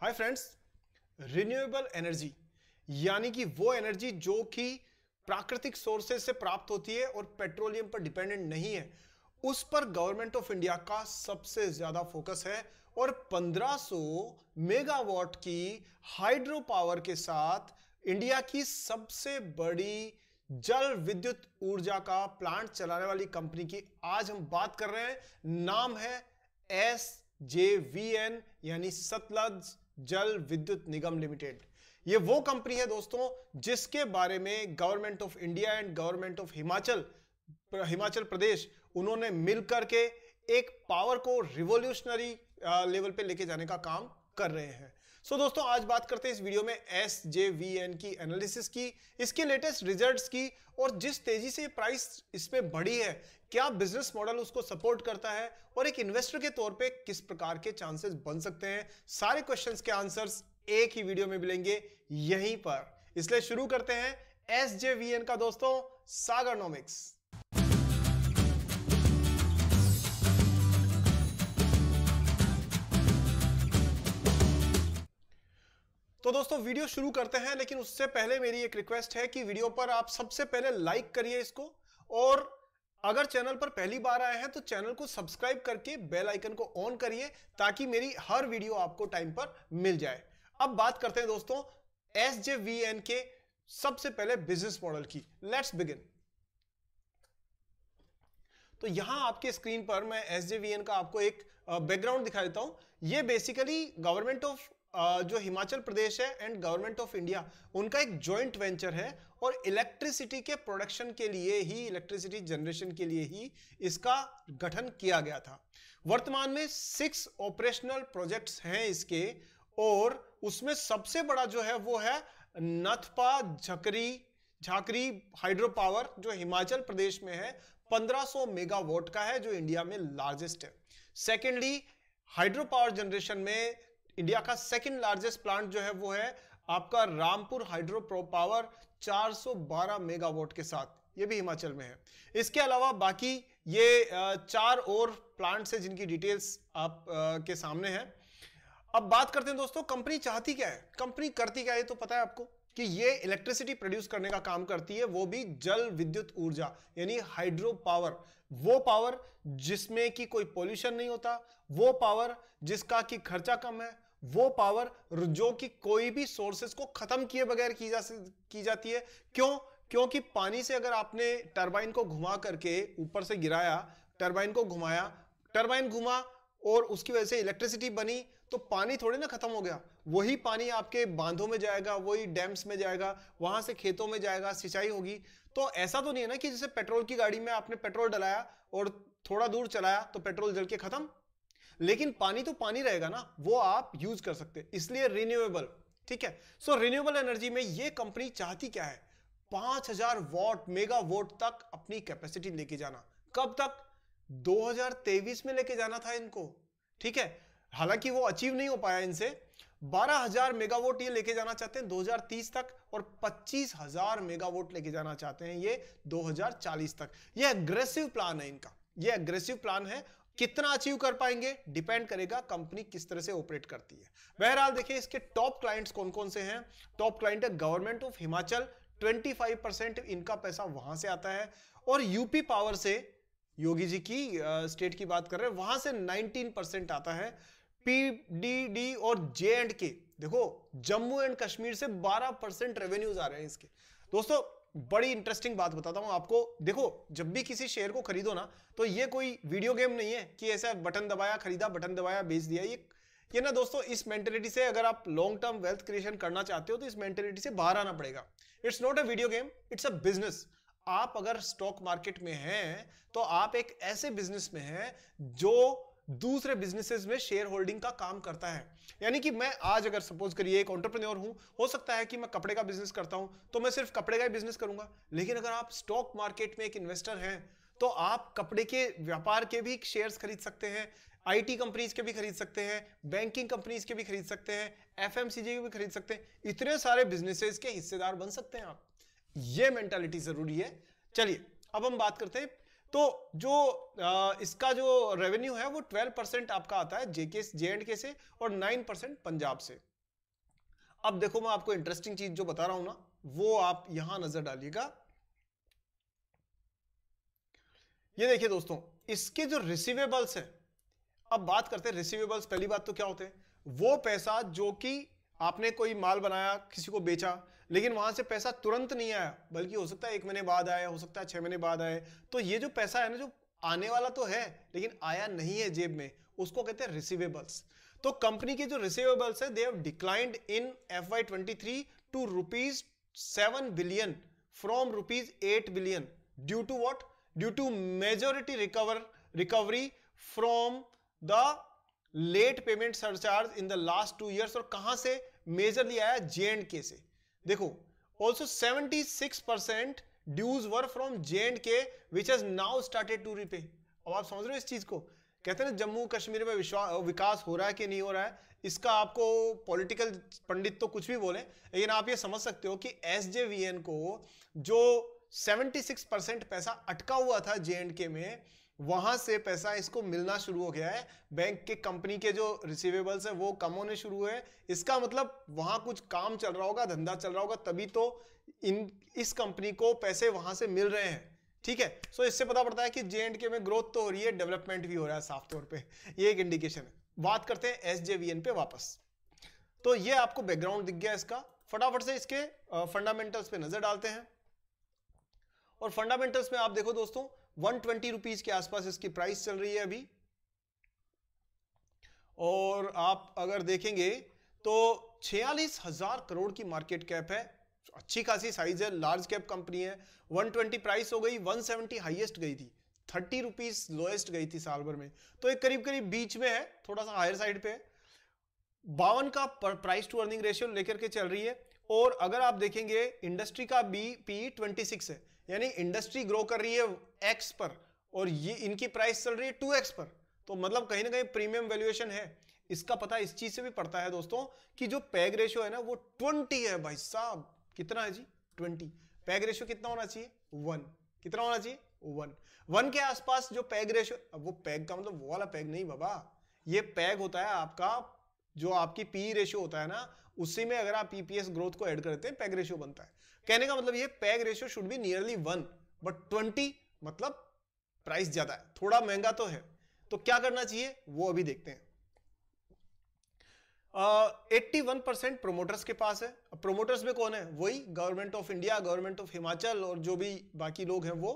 hi friends renewable energy यानी कि वो एनर्जी जो कि प्राकृतिक सोर्सेज से प्राप्त होती है और पेट्रोलियम पर डिपेंडेंट नहीं है उस पर गवर्नमेंट ऑफ इंडिया का सबसे ज्यादा फोकस है और 1500 मेगावाट की हाइड्रो पावर के साथ इंडिया की सबसे बड़ी जल विद्युत ऊर्जा का प्लांट चलाने वाली कंपनी की आज हम बात कर रहे हैं नाम है एस जे वी एन यानी सतलज जल विद्युत निगम लिमिटेड ये वो कंपनी है दोस्तों जिसके बारे में government of India and government of Himachal Himachal Pradesh उन्होंने मिलकर के एक पावर को रिवोल्यूशनरी लेवल पे लेके जाने का काम कर रहे हैं सो so, दोस्तों आज बात करते हैं इस वीडियो में एस जे वी एन की एनालिसिस की इसके लेटेस्ट रिजल्ट्स की और जिस तेजी से प्राइस इसमें बढ़ी है क्या बिजनेस मॉडल उसको सपोर्ट करता है और एक इन्वेस्टर के तौर पे किस प्रकार के चांसेस बन सकते हैं सारे क्वेश्चंस के आंसर्स एक ही वीडियो में मिलेंगे यहीं पर इसलिए शुरू करते हैं एस जे वी एन का दोस्तों सागरनोमिक्स तो दोस्तों वीडियो शुरू करते हैं लेकिन उससे पहले मेरी एक रिक्वेस्ट है कि वीडियो पर आप सबसे पहले लाइक करिए इसको और अगर चैनल पर पहली बार आए हैं तो चैनल को सब्सक्राइब करके बेल आइकन को ऑन करिए ताकि मेरी हर वीडियो आपको टाइम पर मिल जाए अब बात करते हैं दोस्तों एस जे वी एन के सबसे पहले बिजनेस मॉडल की लेट्स बिगिन तो यहां आपके स्क्रीन पर मैं एस जे वी एन का आपको एक बैकग्राउंड दिखा देता हूं ये बेसिकली गवर्नमेंट ऑफ जो हिमाचल प्रदेश है एंड गवर्नमेंट ऑफ इंडिया उनका एक जॉइंट वेंचर है और इलेक्ट्रिसिटी के प्रोडक्शन के लिए ही इलेक्ट्रिसिटी जनरेशन के लिए ही इसका गठन किया गया था वर्तमान में सिक्स ऑपरेशनल प्रोजेक्ट्स हैं इसके और उसमें सबसे बड़ा जो है वो है नथपा झकरी झाकरी हाइड्रो पावर जो हिमाचल प्रदेश में है 1500 मेगावाट का है जो इंडिया में लार्जेस्ट है सेकेंडली हाइड्रो पावर जनरेशन में इंडिया का सेकंड लार्जेस्ट प्लांट जो है वो है आपका Rampur hydro pro power 412 megawatt के साथ ये भी हिमाचल में है इसके अलावा बाकी ये चार और प्लांट्स है जिनकी डिटेल्स आप के सामने है अब बात करते हैं दोस्तों कंपनी चाहती क्या है कंपनी करती क्या है तो पता है आपको कि ये इलेक्ट्रिसिटी प्रोड्यूस करने का काम करती है वो भी जल विद्युत ऊर्जा यानी हाइड्रो पावर वो पावर जिसमें कि कोई पोल्यूशन नहीं होता वो पावर जिसका कि खर्चा कम है वो पावर जो कि कोई भी सोर्सेस को खत्म किए बगैर की जा की जाती है क्यों क्योंकि पानी से अगर आपने टरबाइन को घुमा करके ऊपर से गिराया टरबाइन को घुमाया टरबाइन घुमा और उसकी वजह से इलेक्ट्रिसिटी बनी तो पानी थोड़ी ना खत्म हो गया वही पानी आपके बांधों में जाएगा वही डैम्स में जाएगा वहां से खेतों में जाएगा सिंचाई होगी तो ऐसा तो नहीं है ना कि जैसे पेट्रोल की गाड़ी में आपने पेट्रोल डलाया और थोड़ा दूर चलाया तो पेट्रोल जल के खत्म लेकिन पानी तो पानी रहेगा ना वो आप यूज कर सकते इसलिए रिन्यूएबल ठीक है सो रिन्यूएबल एनर्जी में ये कंपनी चाहती क्या है 5000 वॉट मेगा वोट तक अपनी कैपेसिटी लेके जाना कब तक 2023 में लेके जाना था इनको ठीक है हालांकि वो अचीव नहीं हो पाया इनसे 12000 मेगावोट ये लेके जाना चाहते हैं 2030 तक और 25000 मेगावोट लेके जाना चाहते हैं ये 2040 तक ये अग्रेसिव प्लान है इनका ये अग्रेसिव प्लान है कितना अचीव कर पाएंगे डिपेंड करेगा कंपनी किस तरह से ऑपरेट करती है बहरहाल देखिए इसके टॉप क्लाइंट्स कौन कौन से हैं टॉप क्लाइंट है गवर्नमेंट ऑफ हिमाचल 25 परसेंट इनका पैसा वहां से आता है और यूपी पावर से योगी जी की स्टेट की बात कर रहे हैं वहां से 19 परसेंट आता है पीडीडी और जे एंड के देखो जम्मू एंड कश्मीर से 12 परसेंट रेवेन्यूज आ रहे हैं इसके दोस्तों बड़ी इंटरेस्टिंग बात बताता हूं आपको देखो जब भी किसी शेयर को खरीदो ना तो ये कोई वीडियो गेम नहीं है कि ऐसा बटन दबाया खरीदा बटन दबाया बेच दिया ये ये ना दोस्तों इस मेंटेलिटी से अगर आप लॉन्ग टर्म वेल्थ क्रिएशन करना चाहते हो तो इस मेंटेलिटी से बाहर आना पड़ेगा it's not a video game it's a business आप अगर स्टॉक मार्केट में हैं तो आप एक ऐसे बिजनेस में हैं जो दूसरे बिजनेसेस में शेयर होल्डिंग का काम करता है यानी कि मैं आज अगर सपोज करिए एक ऑन्टरप्रन्योर हूं हो सकता है कि मैं कपड़े का बिजनेस करता हूं तो मैं सिर्फ कपड़े का ही बिजनेस करूंगा लेकिन अगर आप स्टॉक मार्केट में एक इन्वेस्टर हैं तो आप कपड़े के व्यापार के भी शेयर्स खरीद सकते हैं आईटी कंपनीज के भी खरीद सकते हैं बैंकिंग कंपनीज के भी खरीद सकते हैं एफ के भी खरीद सकते हैं इतने सारे बिजनेसेस के हिस्सेदार बन सकते हैं आप ये मेंटालिटी जरूरी है चलिए अब हम बात करते हैं तो जो इसका जो रेवेन्यू है वो 12 परसेंट आपका आता है जेके जे एंड के से और 9 परसेंट पंजाब से अब देखो मैं आपको इंटरेस्टिंग चीज जो बता रहा हूं ना वो आप यहां नजर डालिएगा ये देखिए दोस्तों इसके जो रिसीवेबल्स हैं अब बात करते हैं रिसीवेबल्स पहली बात तो क्या होते हैं वो पैसा जो कि आपने कोई माल बनाया किसी को बेचा लेकिन वहां से पैसा तुरंत नहीं आया बल्कि हो सकता है एक महीने बाद आया हो सकता है छह महीने बाद आए तो ये जो पैसा है ना जो आने वाला तो है लेकिन आया नहीं है जेब में उसको कहते हैं रिसीवेबल्स तो कंपनी के जो रिसीवेबल्स है they've declined in F Y twenty three to rupees seven billion from rupees eight billion due to what due to majority recover recovery from the late payment surcharge in the last two years और कहां से majorly आया जे and K से देखो also seventy six percent dues were from J and K which has now started to repay अब आप समझ रहे हो इस चीज को कहते हैं जम्मू कश्मीर में विकास हो रहा है कि नहीं हो रहा है इसका आपको पॉलिटिकल पंडित तो कुछ भी बोले लेकिन आप ये समझ सकते हो कि एस को जो 76 परसेंट पैसा अटका हुआ था जे एंड के में वहां से पैसा इसको मिलना शुरू हो गया है बैंक के कंपनी के जो रिसीवेबल्स है वो कम होने शुरू हुए इसका मतलब वहां कुछ काम चल रहा होगा धंधा चल रहा होगा तभी तो इन इस कंपनी को पैसे वहां से मिल रहे हैं ठीक है सो इससे पता पड़ता है कि जे एंड के में ग्रोथ तो हो रही है डेवलपमेंट भी हो रहा है साफ तौर पर यह एक इंडिकेशन है बात करते हैं एस जे वी एन पे वापस तो ये आपको बैकग्राउंड दिख गया इसका फटाफट से इसके फंडामेंटल्स पे नजर डालते हैं और फंडामेंटल्स में आप देखो दोस्तों वन ट्वेंटी रुपीज के आसपास इसकी प्राइस चल रही है अभी और आप अगर देखेंगे तो छियालीस हजार करोड़ की मार्केट कैप है अच्छी खासी साइज है लार्ज कैप कंपनी है 120 प्राइस हो गई 170 हाइएस्ट गई थी थर्टी रुपीज लोएस्ट गई थी साल भर में तो एक करीब करीब बीच में है थोड़ा सा हायर साइड पे है बावन का प्राइस टू अर्निंग रेशियो लेकर के चल रही है और अगर आप देखेंगे इंडस्ट्री का बी पी ट्वेंटी सिक्स है यानी इंडस्ट्री ग्रो कर रही है एक्स पर और ये इनकी प्राइस चल रही है टू एक्स पर तो मतलब कहीं ना कहीं प्रीमियम वैल्यूएशन है इसका पता इस चीज से भी पड़ता है दोस्तों कि जो पैग रेशियो है ना वो ट्वेंटी है भाई साहब कितना है जी ट्वेंटी पैग रेशियो कितना होना चाहिए वन कितना होना चाहिए वन वन के आसपास जो पैग रेशियो अब वो पैग का मतलब वो वाला पैग नहीं बाबा ये पैग होता है आपका जो आपकी पी रेशियो e होता है ना उसी में अगर आप पीपीएस ग्रोथ को ऐड करते हैं पैग रेशियो बनता है कहने का मतलब ये PEG ratio should be nearly one but twenty मतलब प्राइस ज्यादा है थोड़ा महंगा तो है तो क्या करना चाहिए वो अभी देखते हैं एट्टी वन परसेंट प्रोमोटर्स के पास है प्रोमोटर्स में कौन है वही government of India government of Himachal और जो भी बाकी लोग हैं वो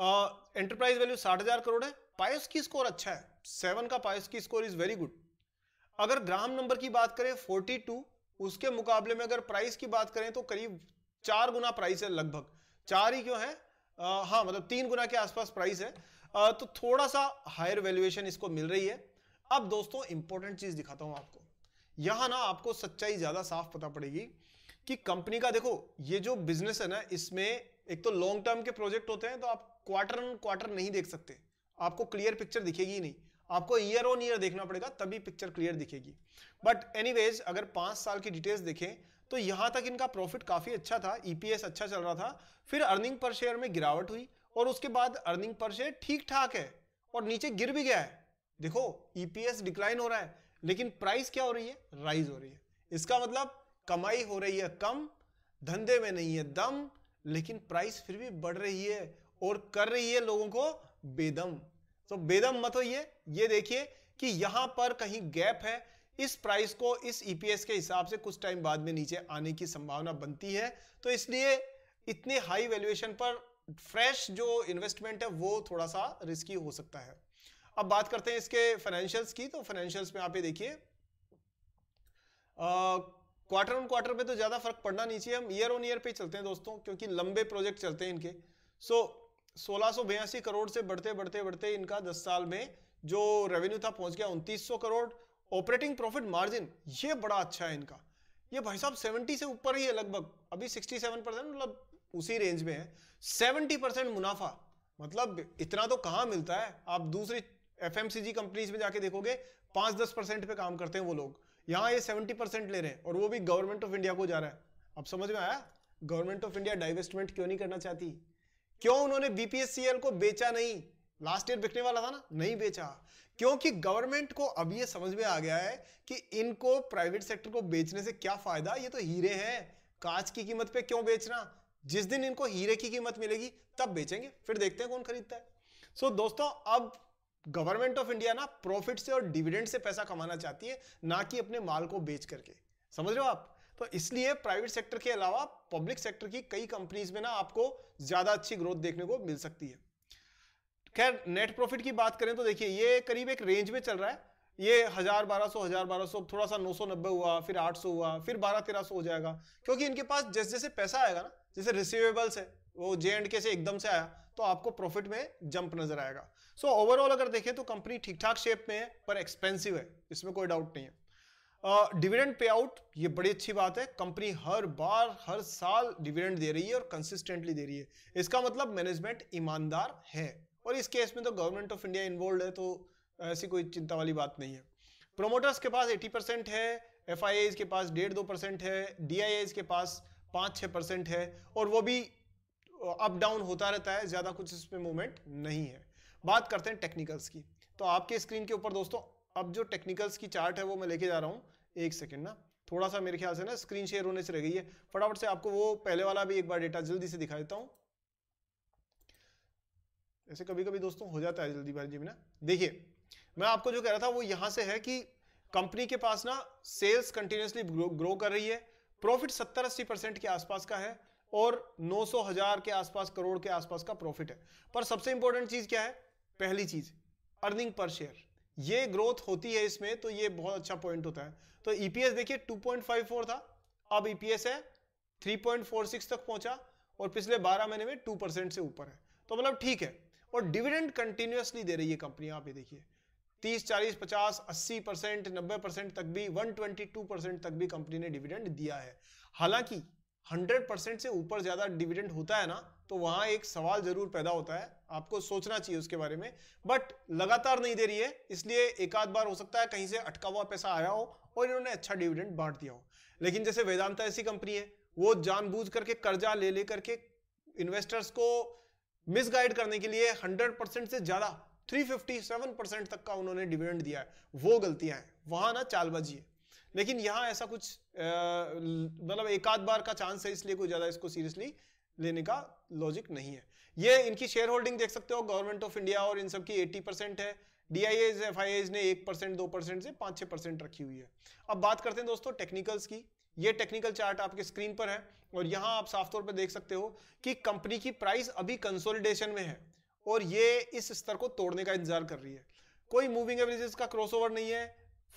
एंटरप्राइज वैल्यू साठ हजार करोड़ है पायस की स्कोर अच्छा है सेवन का पायस की स्कोर इज वेरी गुड अगर ग्राम नंबर की बात करें 42 उसके मुकाबले में अगर प्राइस की बात करें तो करीब चार गुना प्राइस है लगभग चार ही क्यों है आ, हाँ मतलब तीन गुना के आसपास प्राइस है आ, तो थोड़ा सा हायर वैल्यूएशन इसको मिल रही है अब दोस्तों इंपॉर्टेंट चीज दिखाता हूं आपको यहां ना आपको सच्चाई ज्यादा साफ पता पड़ेगी कि कंपनी का देखो ये जो बिजनेस है ना इसमें एक तो लॉन्ग टर्म के प्रोजेक्ट होते हैं तो आप क्वार्टर क्वार्टर नहीं देख सकते आपको क्लियर पिक्चर दिखेगी नहीं आपको ईयर ऑन ईयर देखना पड़ेगा तभी पिक्चर क्लियर दिखेगी बट एनीवेज अगर पांच साल की डिटेल्स देखें तो यहाँ तक इनका प्रॉफिट काफ़ी अच्छा था ईपीएस e अच्छा चल रहा था फिर अर्निंग पर शेयर में गिरावट हुई और उसके बाद अर्निंग पर शेयर ठीक ठाक है और नीचे गिर भी गया है देखो ईपीएस e डिक्लाइन हो रहा है लेकिन प्राइस क्या हो रही है राइज हो रही है इसका मतलब कमाई हो रही है कम धंधे में नहीं है दम लेकिन प्राइस फिर भी बढ़ रही है और कर रही है लोगों को बेदम तो बेदम मत होइए ये देखिए कि यहां पर कहीं गैप है इस प्राइस को इस ईपीएस के हिसाब से कुछ टाइम बाद में नीचे आने की संभावना बनती है तो इसलिए इतने हाई वैल्यूएशन पर फ्रेश जो इन्वेस्टमेंट है वो थोड़ा सा रिस्की हो सकता है अब बात करते हैं इसके फाइनेंशियल्स की तो फाइनेंशियल्स में आप ये देखिए क्वार्टर ऑन क्वार्टर पे तो ज्यादा फर्क पड़ना नहीं चाहिए हम ईयर ऑन ईयर पे चलते हैं दोस्तों क्योंकि लंबे प्रोजेक्ट चलते हैं इनके सो so, सोलह करोड़ से बढ़ते बढ़ते बढ़ते इनका 10 साल में जो रेवेन्यू था पहुंच गया उनतीस करोड़ ऑपरेटिंग प्रॉफिट मार्जिन ये बड़ा अच्छा है इनका ये भाई साहब 70 से ऊपर ही है लगभग अभी 67 परसेंट मतलब उसी रेंज में है 70 परसेंट मुनाफा मतलब इतना तो कहाँ मिलता है आप दूसरी एफ कंपनीज में जाके देखोगे पांच दस परसेंट पे काम करते हैं वो लोग यहाँ ये सेवेंटी परसेंट ले रहे हैं और वो भी गवर्नमेंट ऑफ इंडिया को जा रहा है अब समझ में आया गवर्नमेंट ऑफ इंडिया डाइवेस्टमेंट क्यों नहीं करना चाहती क्यों उन्होंने बीपीएससीएल को बेचा नहीं लास्ट ईयर बिकने वाला था ना नहीं बेचा क्योंकि गवर्नमेंट को अब ये समझ में आ गया है कि इनको प्राइवेट सेक्टर को बेचने से क्या फायदा ये तो हीरे हैं कांच की कीमत पे क्यों बेचना जिस दिन इनको हीरे की कीमत मिलेगी तब बेचेंगे फिर देखते हैं कौन खरीदता है सो so, दोस्तों अब गवर्नमेंट ऑफ इंडिया ना प्रॉफिट से और डिविडेंड से पैसा कमाना चाहती है ना कि अपने माल को बेच करके समझ रहे हो आप तो इसलिए प्राइवेट सेक्टर के अलावा पब्लिक सेक्टर की कई कंपनीज में ना आपको ज्यादा अच्छी ग्रोथ देखने को मिल सकती है खैर नेट प्रॉफिट की बात करें तो देखिए ये करीब एक रेंज में चल रहा है ये हजार बारह सौ हजार बारह सौ थोड़ा सा नौ सौ नब्बे हुआ फिर आठ सौ हुआ फिर बारह तेरह सौ हो जाएगा क्योंकि इनके पास जैसे जैसे पैसा आएगा ना जैसे रिसिवेबल्स है वो जे एंड के से एकदम से आया तो आपको प्रॉफिट में जंप नजर आएगा सो so, ओवरऑल अगर देखें तो कंपनी ठीक ठाक शेप में है पर एक्सपेंसिव है इसमें कोई डाउट नहीं है डिविडेंड पे आउट ये बड़ी अच्छी बात है कंपनी हर बार हर साल डिविडेंड दे रही है और कंसिस्टेंटली दे रही है इसका मतलब मैनेजमेंट ईमानदार है और इस केस में तो गवर्नमेंट ऑफ इंडिया इन्वॉल्व है तो ऐसी कोई चिंता वाली बात नहीं है प्रोमोटर्स के पास 80 परसेंट है एफ के पास डेढ़ दो परसेंट है डी के पास पाँच छः परसेंट है और वो भी अप डाउन होता रहता है ज़्यादा कुछ इसमें मूवमेंट नहीं है बात करते हैं टेक्निकल्स की तो आपके स्क्रीन के ऊपर दोस्तों अब जो टेक्निकल्स की चार्ट है वो मैं लेके जा रहा हूँ एक सेकेंड ना थोड़ा सा मेरे ख्याल से ना स्क्रीन शेयर होने से रह गई है फटाफट से आपको वो पहले वाला भी एक बार डेटा जल्दी से दिखा देता हूँ ऐसे कभी कभी दोस्तों हो जाता है जल्दी जल्दीबाजी में ना देखिए मैं आपको जो कह रहा था वो यहाँ से है कि कंपनी के पास ना सेल्स कंटिन्यूसली ग्रो कर रही है प्रॉफिट सत्तर अस्सी परसेंट के आसपास का है और नौ सौ हजार के आसपास करोड़ के आसपास का प्रॉफिट है पर सबसे इंपॉर्टेंट चीज क्या है पहली चीज अर्निंग पर शेयर ये ग्रोथ होती है इसमें तो ये बहुत अच्छा पॉइंट होता है तो ईपीएस e देखिए 2.54 था अब ईपीएस e है 3.46 तक पहुंचा और पिछले 12 महीने में 2 परसेंट से ऊपर है तो मतलब ठीक है और डिविडेंड कंटिन्यूसली दे रही है कंपनी आप ये देखिए 30, 40, 50, 80 परसेंट नब्बे परसेंट तक भी 122 परसेंट तक भी कंपनी ने डिविडेंड दिया है हालांकि हंड्रेड परसेंट से ऊपर ज़्यादा डिविडेंड होता है ना तो वहां एक सवाल ज़रूर पैदा होता है आपको सोचना चाहिए उसके बारे में बट लगातार नहीं दे रही है इसलिए एक आध बार हो सकता है कहीं से अटका हुआ पैसा आया हो और इन्होंने अच्छा डिविडेंड बांट दिया हो लेकिन जैसे वेदांता ऐसी कंपनी है वो जानबूझ करके कर्जा ले लेकर के इन्वेस्टर्स को मिसगाइड करने के लिए हंड्रेड परसेंट से ज़्यादा थ्री परसेंट तक का उन्होंने डिविडेंड दिया है वो गलतियां हैं वहां ना चालबाजी है लेकिन यहाँ ऐसा कुछ मतलब एक आध बार का चांस है इसलिए कोई ज़्यादा इसको सीरियसली लेने का लॉजिक नहीं है ये इनकी शेयर होल्डिंग देख सकते हो गवर्नमेंट ऑफ इंडिया और इन सब की 80 परसेंट है D I Is F I Is ने एक परसेंट दो परसेंट से पांच छः परसेंट रखी हुई है अब बात करते हैं दोस्तों टेक्निकल्स की ये टेक्निकल चार्ट आपके स्क्रीन पर है और यहाँ आप साफ तौर पर देख सकते हो कि कंपनी की प्राइस अभी कंसोलिडेशन में है और ये इस स्तर को तोड़ने का इंतजार कर रही है कोई मूविंग एवरेजेस का क्रॉसओवर नहीं है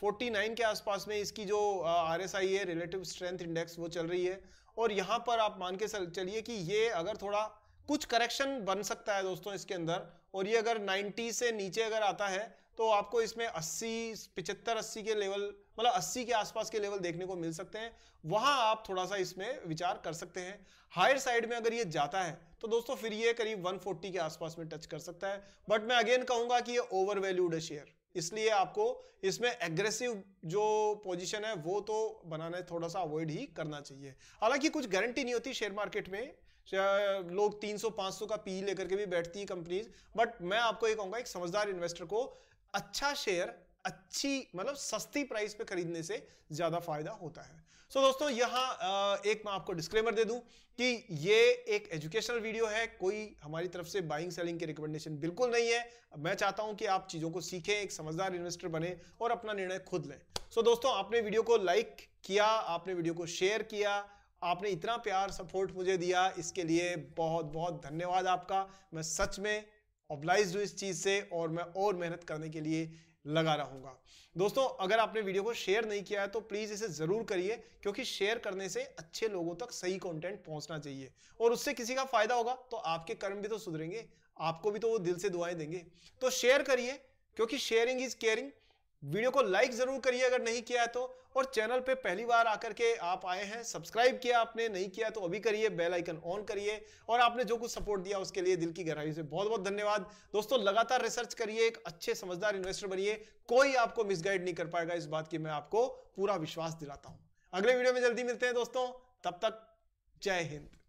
49 के आसपास में इसकी जो आर एस आई है रिलेटिव स्ट्रेंथ इंडेक्स वो चल रही है और यहाँ पर आप मान के चलिए कि ये अगर थोड़ा कुछ करेक्शन बन सकता है दोस्तों इसके अंदर और ये अगर 90 से नीचे अगर आता है तो आपको इसमें 80 पिछहत्तर 80 के लेवल मतलब 80 के आसपास के लेवल देखने को मिल सकते हैं वहां आप थोड़ा सा इसमें विचार कर सकते हैं हायर साइड में अगर ये जाता है तो दोस्तों फिर ये करीब 140 के आसपास में टच कर सकता है बट मैं अगेन कहूंगा कि ये ओवर वैल्यूड है शेयर इसलिए आपको इसमें एग्रेसिव जो पोजीशन है वो तो बनाना थोड़ा सा अवॉइड ही करना चाहिए हालांकि कुछ गारंटी नहीं होती शेयर मार्केट में लोग 300-500 का पी e लेकर के भी बैठती है कंपनीज बट मैं आपको ये कहूंगा एक समझदार इन्वेस्टर को अच्छा शेयर अच्छी मतलब सस्ती प्राइस पे खरीदने से ज्यादा फायदा होता है सो so, दोस्तों यहाँ एक मैं आपको डिस्क्लेमर दे दूं कि ये एक एजुकेशनल वीडियो है कोई हमारी तरफ से बाइंग सेलिंग की रिकमेंडेशन बिल्कुल नहीं है मैं चाहता हूं कि आप चीजों को सीखें एक समझदार इन्वेस्टर बने और अपना निर्णय खुद लें सो so, दोस्तों आपने वीडियो को लाइक किया आपने वीडियो को शेयर किया आपने इतना प्यार सपोर्ट मुझे दिया इसके लिए बहुत बहुत धन्यवाद आपका मैं सच में ऑब्लाइज हूँ इस चीज़ से और मैं और मेहनत करने के लिए लगा रहूंगा दोस्तों अगर आपने वीडियो को शेयर नहीं किया है तो प्लीज इसे जरूर करिए क्योंकि शेयर करने से अच्छे लोगों तक सही कंटेंट पहुंचना चाहिए और उससे किसी का फायदा होगा तो आपके कर्म भी तो सुधरेंगे आपको भी तो वो दिल से दुआएं देंगे तो शेयर करिए क्योंकि शेयरिंग इज केयरिंग वीडियो को लाइक जरूर करिए अगर नहीं किया है तो और चैनल पे पहली बार आकर के आप आए हैं सब्सक्राइब किया आपने नहीं किया तो अभी करिए बेल आइकन ऑन करिए और आपने जो कुछ सपोर्ट दिया उसके लिए दिल की गहराई से बहुत बहुत धन्यवाद दोस्तों लगातार रिसर्च करिए एक अच्छे समझदार इन्वेस्टर बनिए कोई आपको मिसगाइड नहीं कर पाएगा इस बात की मैं आपको पूरा विश्वास दिलाता हूं अगले वीडियो में जल्दी मिलते हैं दोस्तों तब तक जय हिंद